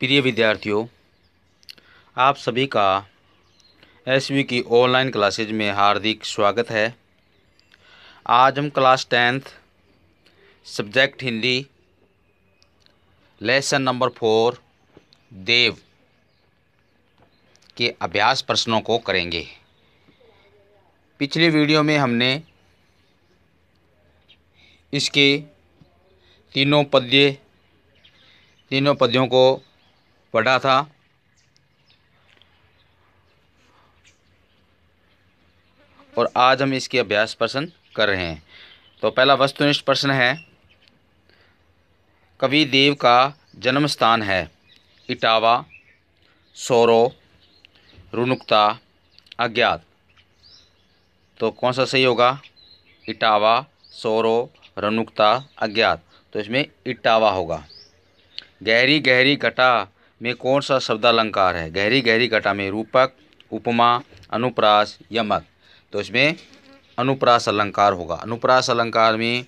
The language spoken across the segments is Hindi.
प्रिय विद्यार्थियों आप सभी का एस की ऑनलाइन क्लासेज में हार्दिक स्वागत है आज हम class tenth subject Hindi lesson number four Dev के अभ्यास प्रश्नों को करेंगे पिछले वीडियो में हमने इसके तीनों पद्य तीनों पद्यों को पढ़ा था और आज हम इसके अभ्यास प्रश्न कर रहे हैं तो पहला वस्तुनिष्ठ प्रश्न है कवि देव का जन्म स्थान है इटावा सोरो रुनुक्ता अज्ञात तो कौन सा सही होगा इटावा सोरो रनुक्ता अज्ञात तो इसमें इटावा होगा गहरी गहरी घटा में कौन सा शब्दालंकार है गहरी गहरी घटा में रूपक उपमा अनुप्रास यमक तो इसमें अनुप्रास अलंकार होगा अनुप्रास अलंकार में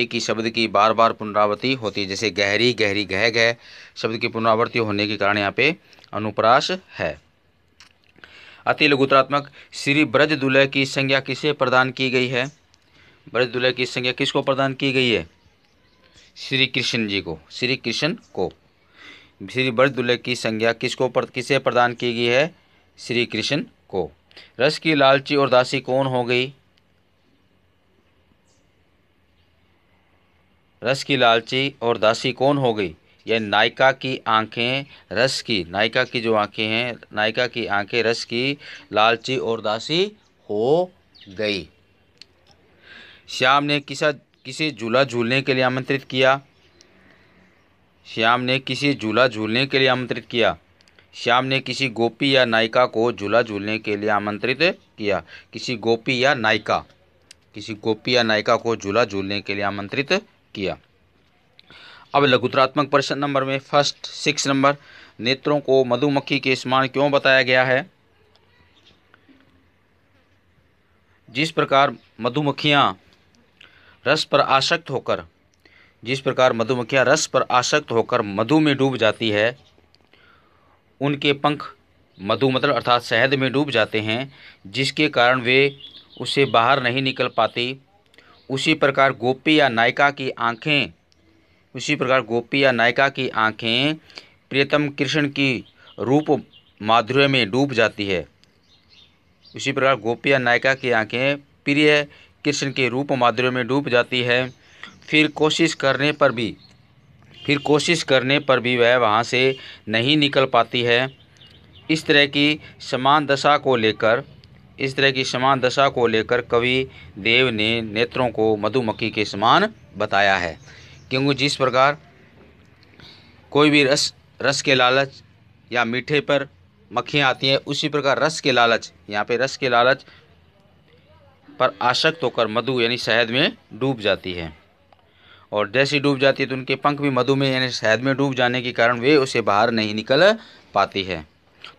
एक ही शब्द की बार बार पुनरावृत्ति होती है जैसे गहरी गहरी गह गह शब्द की पुनरावृत्ति होने के कारण यहाँ पे अनुप्रास है अति लघुतरात्मक श्री ब्रज दुलय की संज्ञा किसे प्रदान की गई है ब्रज दुलय की संज्ञा किसको प्रदान की गई है श्री कृष्ण जी को श्री कृष्ण को श्री ब्रज दुल्हे की संज्ञा किसको पर, किसे प्रदान की गई है श्री कृष्ण को रस की लालची और दासी कौन हो गई रस की लालची और दासी कौन हो गई यह नायिका की आंखें रस की नायिका की जो आंखें हैं नायिका की आंखें रस की लालची और दासी हो गई श्याम ने किसा किसे झूला झूलने के लिए आमंत्रित किया श्याम ने किसी झूला झूलने के लिए आमंत्रित किया श्याम ने किसी गोपी या नायिका को झूला झूलने के लिए आमंत्रित किया किसी गोपी या नायिका किसी गोपी या नायिका को झूला झूलने के लिए आमंत्रित किया अब लघुतरात्मक प्रश्न नंबर में फर्स्ट सिक्स नंबर नेत्रों को मधुमक्खी के समान क्यों बताया गया है जिस प्रकार मधुमक्खियाँ रस पर आसक्त होकर जिस प्रकार मधुमक्खियाँ रस पर आसक्त होकर मधु में डूब जाती है उनके पंख मधु मतलब अर्थात शहद में डूब जाते हैं जिसके कारण वे उसे बाहर नहीं निकल पाती उसी प्रकार गोपी या नायिका की आँखें उसी प्रकार गोपी या नायिका की आँखें प्रियतम कृष्ण की रूप माधुर्य में डूब जाती है उसी प्रकार गोपी या नायिका की आँखें प्रिय कृष्ण के रूप माधुर्य में डूब जाती है फिर कोशिश करने पर भी फिर कोशिश करने पर भी वह वहाँ से नहीं निकल पाती है इस तरह की समान दशा को लेकर इस तरह की समान दशा को लेकर कवि देव ने नेत्रों को मधुमक्खी के समान बताया है क्योंकि जिस प्रकार कोई भी रस रस के लालच या मीठे पर मक्खियाँ आती हैं उसी प्रकार रस के लालच यहाँ पे रस के लालच पर आशक्त होकर मधु यानी शहद में डूब जाती है और जैसे डूब जाती है तो उनके पंख भी मधु में यानी शहद में डूब जाने के कारण वे उसे बाहर नहीं निकल पाती है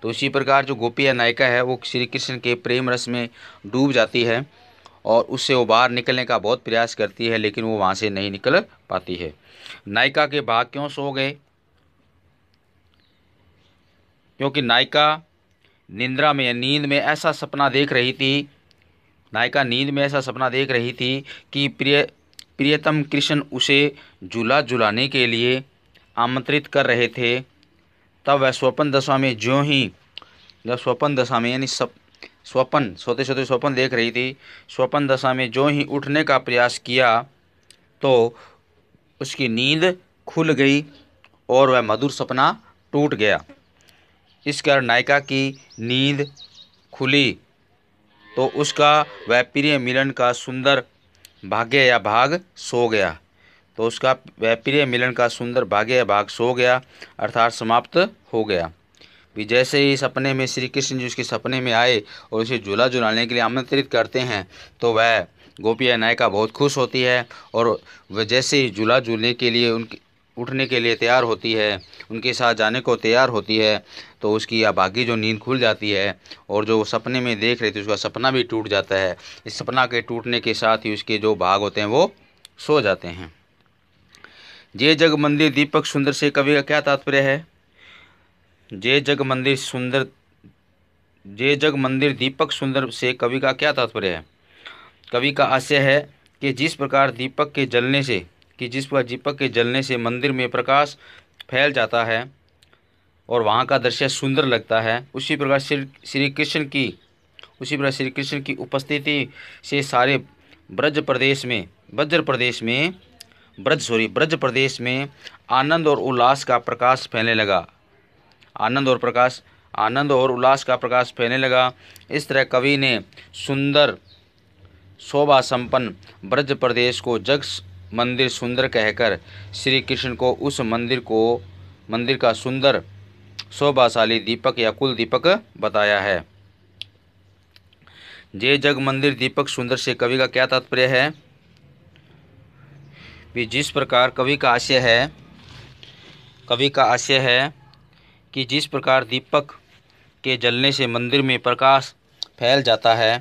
तो इसी प्रकार जो गोपी या नायिका है वो श्री कृष्ण के प्रेम रस में डूब जाती है और उससे वो बाहर निकलने का बहुत प्रयास करती है लेकिन वो वहाँ से नहीं निकल पाती है नायिका के भाग क्यों सो गए क्योंकि नायिका निंद्रा में नींद में ऐसा सपना देख रही थी नायिका नींद में ऐसा सपना देख रही थी कि प्रिय प्रियतम कृष्ण उसे झूला झुलाने के लिए आमंत्रित कर रहे थे तब वह स्वपन दशा में जो ही जब स्वपन दशा में यानी सप स्वपन सोते सोते स्वपन देख रही थी स्वपन दशा में जो ही उठने का प्रयास किया तो उसकी नींद खुल गई और वह मधुर सपना टूट गया इस कारण नायिका की नींद खुली तो उसका वह प्रिय मिलन का सुंदर भाग्य या भाग सो गया तो उसका वैप्रिय मिलन का सुंदर भाग्य या भाग सो गया अर्थात समाप्त हो गया भी जैसे ही सपने में श्री कृष्ण जी उसके सपने में आए और उसे झूला झुलाने के लिए आमंत्रित करते हैं तो वह गोपिया नायिका बहुत खुश होती है और वह जैसे ही झूला झूलने के लिए उनकी उठने के लिए तैयार होती है उनके साथ जाने को तैयार होती है तो उसकी बाकी जो नींद खुल जाती है और जो सपने में देख रही थी उसका सपना भी टूट जाता है इस सपना के टूटने के साथ ही उसके जो भाग होते हैं वो सो जाते हैं जय जग मंदिर दीपक सुंदर से कवि का क्या तात्पर्य है जय जग मंदिर सुंदर जय जग मंदिर दीपक सुंदर से कवि का क्या तात्पर्य है कवि का आशय है कि जिस प्रकार दीपक के जलने से कि जिस पर दीपक के जलने से मंदिर में प्रकाश फैल जाता है और वहाँ का दृश्य सुंदर लगता है उसी प्रकार श्री श्री कृष्ण की उसी प्रकार श्री कृष्ण की उपस्थिति से सारे ब्रज प्रदेश में ब्रज प्रदेश में ब्रज सॉरी ब्रज प्रदेश में आनंद और उल्लास का प्रकाश फैलने लगा आनंद और प्रकाश आनंद और उल्लास का प्रकाश फैलने लगा इस तरह कवि ने सुंदर शोभा संपन्न ब्रज प्रदेश को जग मंदिर सुंदर कहकर श्री कृष्ण को उस मंदिर को मंदिर का सुंदर शोभाशाली दीपक या कुल दीपक बताया है जय जग मंदिर दीपक सुंदर से कवि का क्या तात्पर्य है भी जिस प्रकार कवि का आशय है कवि का आशय है कि जिस प्रकार दीपक के जलने से मंदिर में प्रकाश फैल जाता है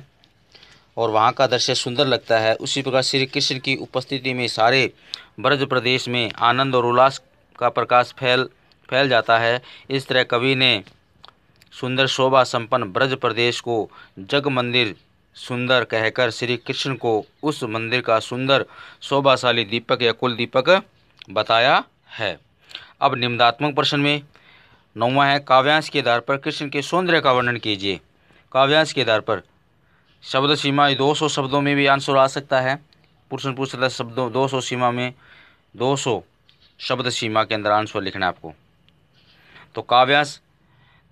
और वहाँ का दृश्य सुंदर लगता है उसी प्रकार श्री कृष्ण की उपस्थिति में सारे ब्रज प्रदेश में आनंद और उल्लास का प्रकाश फैल फैल जाता है इस तरह कवि ने सुंदर शोभा संपन्न ब्रज प्रदेश को जग मंदिर सुंदर कहकर श्री कृष्ण को उस मंदिर का सुंदर शोभाशाली दीपक या कुल दीपक बताया है अब निम्नात्मक प्रश्न में नौवा है काव्यांश के आधार पर कृष्ण के सौंदर्य का वर्णन कीजिए काव्यांश के आधार पर शब्द सीमा 200 शब्दों में भी आंसर आ सकता है प्रश्न पूछ रहा शब्दों 200 सीमा में 200 शब्द सीमा के अंदर आंसर लिखना है आपको तो काव्यांश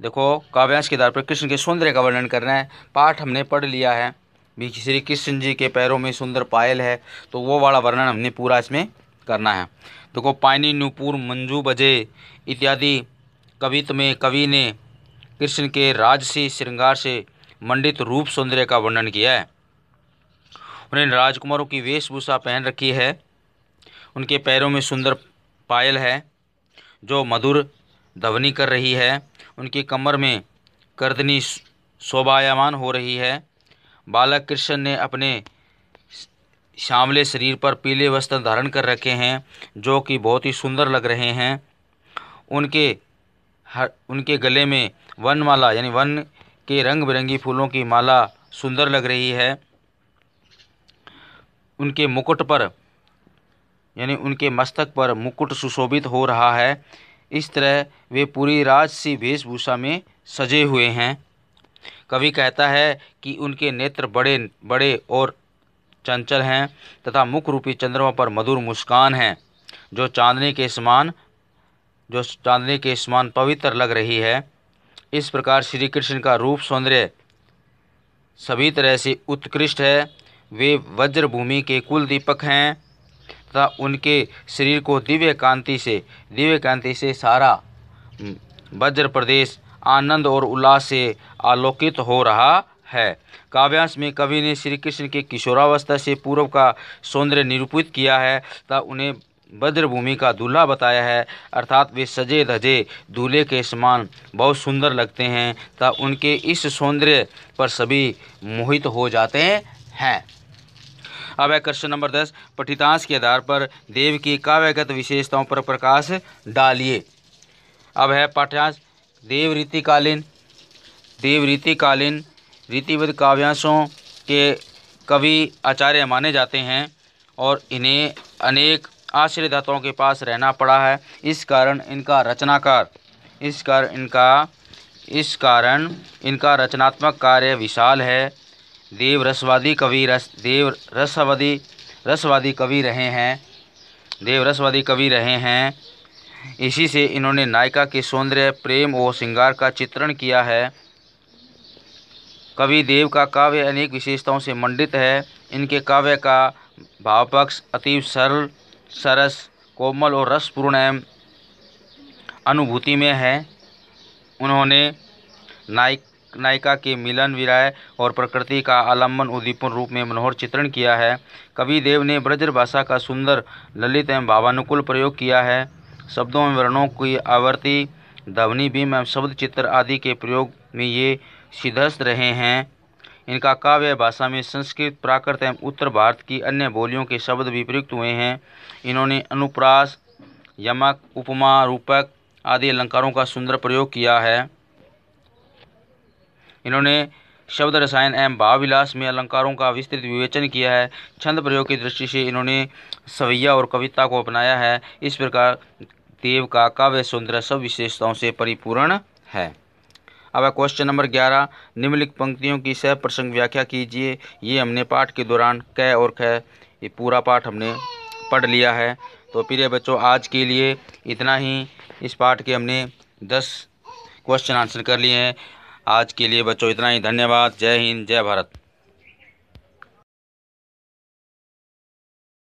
देखो काव्यांश के आधार पर कृष्ण के सौंदर्य का वर्णन करना है पाठ हमने पढ़ लिया है भी श्री कृष्ण जी के पैरों में सुंदर पायल है तो वो वाला वर्णन हमने पूरा इसमें करना है देखो पानी नूपुर मंजू बजे इत्यादि कवित में कवि ने कृष्ण के राज से श्रृंगार से मंडित रूप सौंदर्य का वर्णन किया है उन्होंने राजकुमारों की वेशभूषा पहन रखी है उनके पैरों में सुंदर पायल है जो मधुर धवनी कर रही है उनकी कमर में करदनी शोभायमान हो रही है बालक कृष्ण ने अपने श्यामले शरीर पर पीले वस्त्र धारण कर रखे हैं जो कि बहुत ही सुंदर लग रहे हैं उनके हर उनके गले में वनमाला यानी वन के रंग बिरंगी फूलों की माला सुंदर लग रही है उनके मुकुट पर यानी उनके मस्तक पर मुकुट सुशोभित हो रहा है इस तरह वे पूरी राजसी वेशभूषा में सजे हुए हैं कवि कहता है कि उनके नेत्र बड़े बड़े और चंचल हैं तथा मुख रूपी चंद्रमा पर मधुर मुस्कान हैं जो चांदनी के समान जो चांदनी के समान पवित्र लग रही है इस प्रकार श्री कृष्ण का रूप सौंदर्य सभी तरह से उत्कृष्ट है वे वज्रभूमि के कुल दीपक हैं तथा उनके शरीर को दिव्य कांति से दिव्य कांति से सारा वज्र प्रदेश आनंद और उल्लास से आलोकित हो रहा है काव्यांश में कवि ने श्री कृष्ण के किशोरावस्था से पूर्व का सौंदर्य निरूपित किया है तथा उन्हें बद्र भूमि का दूल्हा बताया है अर्थात वे सजे धजे दूल्हे के समान बहुत सुंदर लगते हैं तथा उनके इस सौंदर्य पर सभी मोहित हो जाते हैं अब है क्वेश्चन नंबर दस पठितांश के आधार पर देव की काव्यगत विशेषताओं पर प्रकाश डालिए अब है पाठ्यांश देव देव रीतिकालीन रीतिवद काव्यांशों के कवि आचार्य माने जाते हैं और इन्हें अनेक आश्रयदाताओं के पास रहना पड़ा है इस कारण इनका रचनाकार इस कारण इनका इस कारण इनका रचनात्मक कार्य विशाल है देव रसवादी कवि रस देव रसवादी रसवादी कवि रहे हैं देव रसवादी कवि रहे हैं इसी से इन्होंने नायिका के सौंदर्य प्रेम और श्रृंगार का चित्रण किया है कवि देव का काव्य अनेक विशेषताओं से मंडित है इनके काव्य का भावपक्ष अतीव सरल सरस कोमल और रसपूर्ण एवं अनुभूति में है उन्होंने नायक नायिका के मिलन विराय और प्रकृति का आलम्बन उद्दीपन रूप में मनोहर चित्रण किया है कवि देव ने ब्रज भाषा का सुंदर ललित एवं भावानुकूल प्रयोग किया है शब्दों एवं वर्णों की आवृत्ति ध्वनि भीम एवं शब्द चित्र आदि के प्रयोग में ये सिद्धस्त रहे हैं इनका काव्य भाषा में संस्कृत प्राकृत एवं उत्तर भारत की अन्य बोलियों के शब्द भी प्रयुक्त हुए हैं इन्होंने अनुप्रास यमक उपमा रूपक आदि अलंकारों का सुंदर प्रयोग किया है इन्होंने शब्द रसायन एवं भावविलास में अलंकारों का विस्तृत विवेचन किया है छंद प्रयोग की दृष्टि से इन्होंने सवैया और कविता को अपनाया है इस प्रकार देव का काव्य सुंदर सब विशेषताओं से परिपूर्ण है अब है क्वेश्चन नंबर ग्यारह निम्नलिखित पंक्तियों की सह प्रसंग व्याख्या कीजिए ये हमने पाठ के दौरान कै और ख ये पूरा पाठ हमने पढ़ लिया है तो प्रिय बच्चों आज के लिए इतना ही इस पाठ के हमने दस क्वेश्चन आंसर कर लिए हैं आज के लिए बच्चों इतना ही धन्यवाद जय हिंद जय भारत